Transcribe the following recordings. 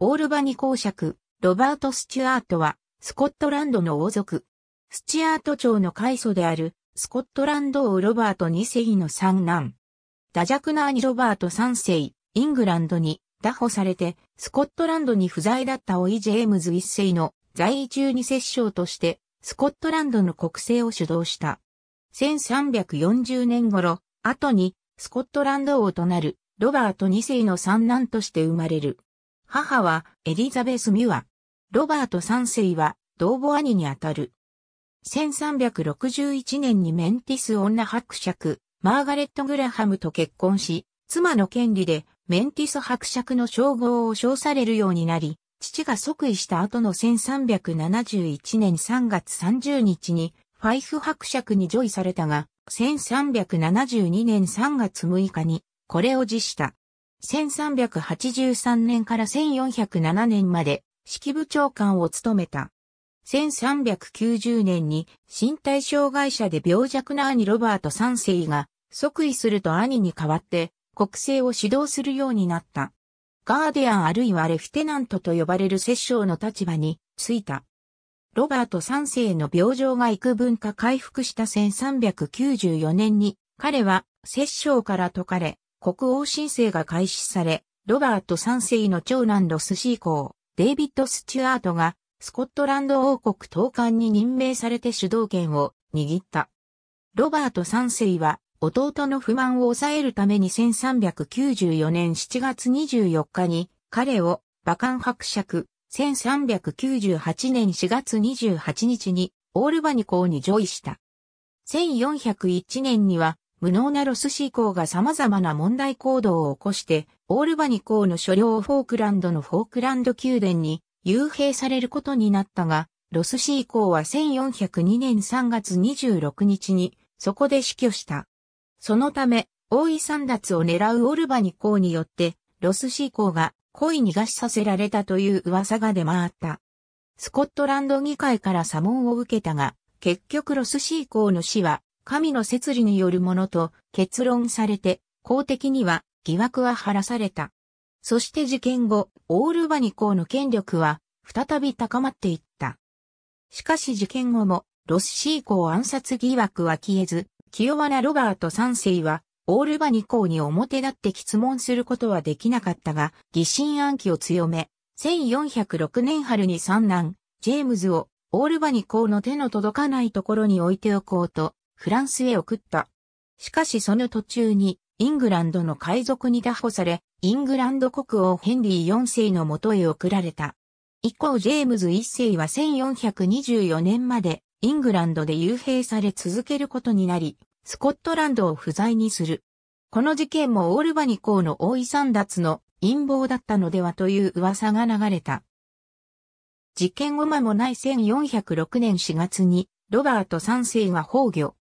オールバニ公爵、ロバート・スチュアートは、スコットランドの王族。スチュアート朝の開祖である、スコットランド王ロバート2世の三男。ダジャクナーにロバート3世、イングランドに、打捕されて、スコットランドに不在だったオイ・ジェームズ1世の在位中に摂政として、スコットランドの国政を主導した。1340年頃、後に、スコットランド王となる、ロバート2世の三男として生まれる。母はエリザベス・ミュア。ロバート三世は同母兄にあたる。1361年にメンティス女伯爵、マーガレット・グラハムと結婚し、妻の権利でメンティス伯爵の称号を称されるようになり、父が即位した後の1371年3月30日に、ファイフ伯爵に叙位されたが、1372年3月6日に、これを辞した。1383年から1407年まで指揮部長官を務めた。1390年に身体障害者で病弱な兄ロバート三世が即位すると兄に代わって国政を指導するようになった。ガーディアンあるいはレフテナントと呼ばれる摂政の立場についた。ロバート三世の病状が幾分か回復した1394年に彼は摂政から解かれ国王申請が開始され、ロバート3世の長男ロスシー公、デイビッド・スチュアートが、スコットランド王国統監に任命されて主導権を握った。ロバート3世は、弟の不満を抑えるために1394年7月24日に、彼を、馬漢伯爵、1398年4月28日に、オールバニ公に上位した。1401年には、無能なロスシー校が様々な問題行動を起こして、オールバニ校の所領フォークランドのフォークランド宮殿に幽閉されることになったが、ロスシー校は1402年3月26日にそこで死去した。そのため、王位三奪を狙うオルバニ公によって、ロスシー校が恋逃がしさせられたという噂が出回った。スコットランド議会から査問を受けたが、結局ロスシー校の死は神の摂理によるものと結論されて、公的には疑惑は晴らされた。そして事件後、オールバニ公の権力は再び高まっていった。しかし事件後も、ロスシー公暗殺疑惑は消えず、清原ロバート三世は、オールバニ公に表立って質問することはできなかったが、疑心暗鬼を強め、1406年春に三男、ジェームズを、オールバニ公の手の届かないところに置いておこうと、フランスへ送った。しかしその途中に、イングランドの海賊に拿捕され、イングランド国王ヘンリー4世のもとへ送られた。以降ジェームズ1世は1424年までイングランドで幽閉され続けることになり、スコットランドを不在にする。この事件もオールバニ公の王位三奪の陰謀だったのではという噂が流れた。事件後間もない1406年4月にロバート3世が崩御。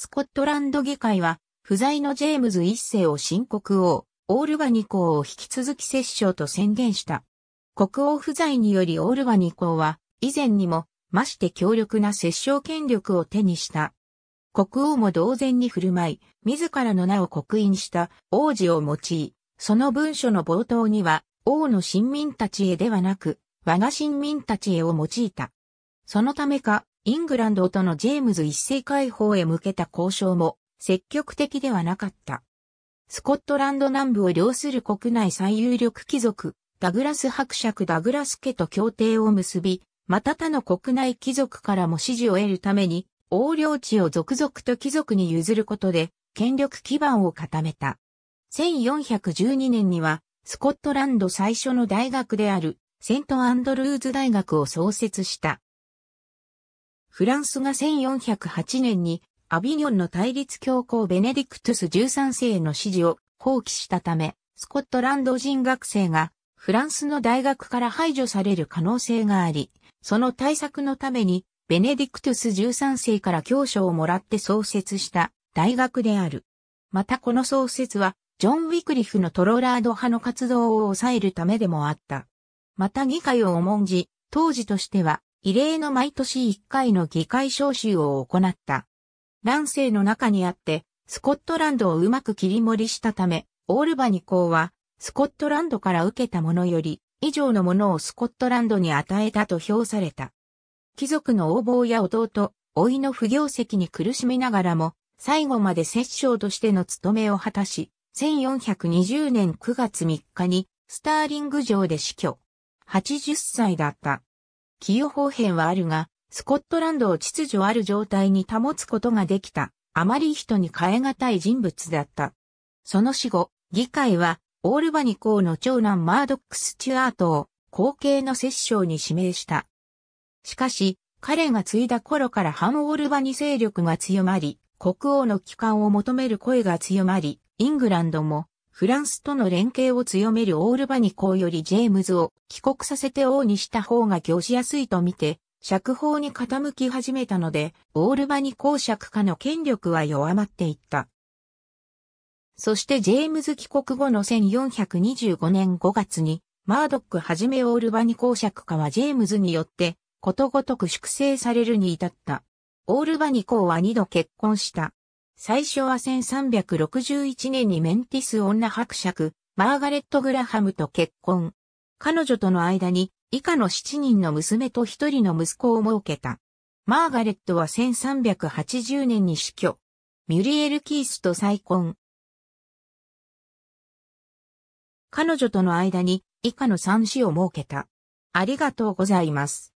スコットランド議会は、不在のジェームズ一世を新国王、オールバニ公を引き続き摂政と宣言した。国王不在によりオールバニ公は、以前にも、まして強力な摂政権力を手にした。国王も同然に振る舞い、自らの名を刻印した王子を用い、その文書の冒頭には、王の臣民たちへではなく、我が臣民たちへを用いた。そのためか、イングランドとのジェームズ一世解放へ向けた交渉も積極的ではなかった。スコットランド南部を領する国内最有力貴族、ダグラス伯爵ダグラス家と協定を結び、また他の国内貴族からも支持を得るために、横領地を続々と貴族に譲ることで、権力基盤を固めた。1412年には、スコットランド最初の大学である、セントアンドルーズ大学を創設した。フランスが1408年にアビニョンの対立教皇ベネディクトゥス13世の支持を放棄したため、スコットランド人学生がフランスの大学から排除される可能性があり、その対策のためにベネディクトゥス13世から教書をもらって創設した大学である。またこの創設は、ジョン・ウィクリフのトロラード派の活動を抑えるためでもあった。また議会を重んじ、当時としては異例の毎年1回の議会招集を行った。乱世の中にあって、スコットランドをうまく切り盛りしたため、オールバニ公は、スコットランドから受けたものより、以上のものをスコットランドに与えたと評された。貴族の横暴や弟、老いの不行席に苦しみながらも、最後まで摂政としての務めを果たし、1420年9月3日に、スターリング城で死去。80歳だった。寄与方変はあるが、スコットランドを秩序ある状態に保つことができた、あまり人に変え難い人物だった。その死後、議会は、オールバニ公の長男マードック・スチュアートを、後継の摂政に指名した。しかし、彼が継いだ頃から反オールバニ勢力が強まり、国王の帰還を求める声が強まり、イングランドもフランスとの連携を強めるオールバニーよりジェームズを帰国させて王にした方が行しやすいとみて、釈放に傾き始めたので、オールバニ公爵家の権力は弱まっていった。そしてジェームズ帰国後の1425年5月に、マードックはじめオールバニ公爵家はジェームズによって、ことごとく粛清されるに至った。オールバニーは2度結婚した。最初は1361年にメンティス女伯爵、マーガレット・グラハムと結婚。彼女との間に以下の7人の娘と1人の息子を設けた。マーガレットは1380年に死去。ミュリエル・キースと再婚。彼女との間に以下の3子を設けた。ありがとうございます。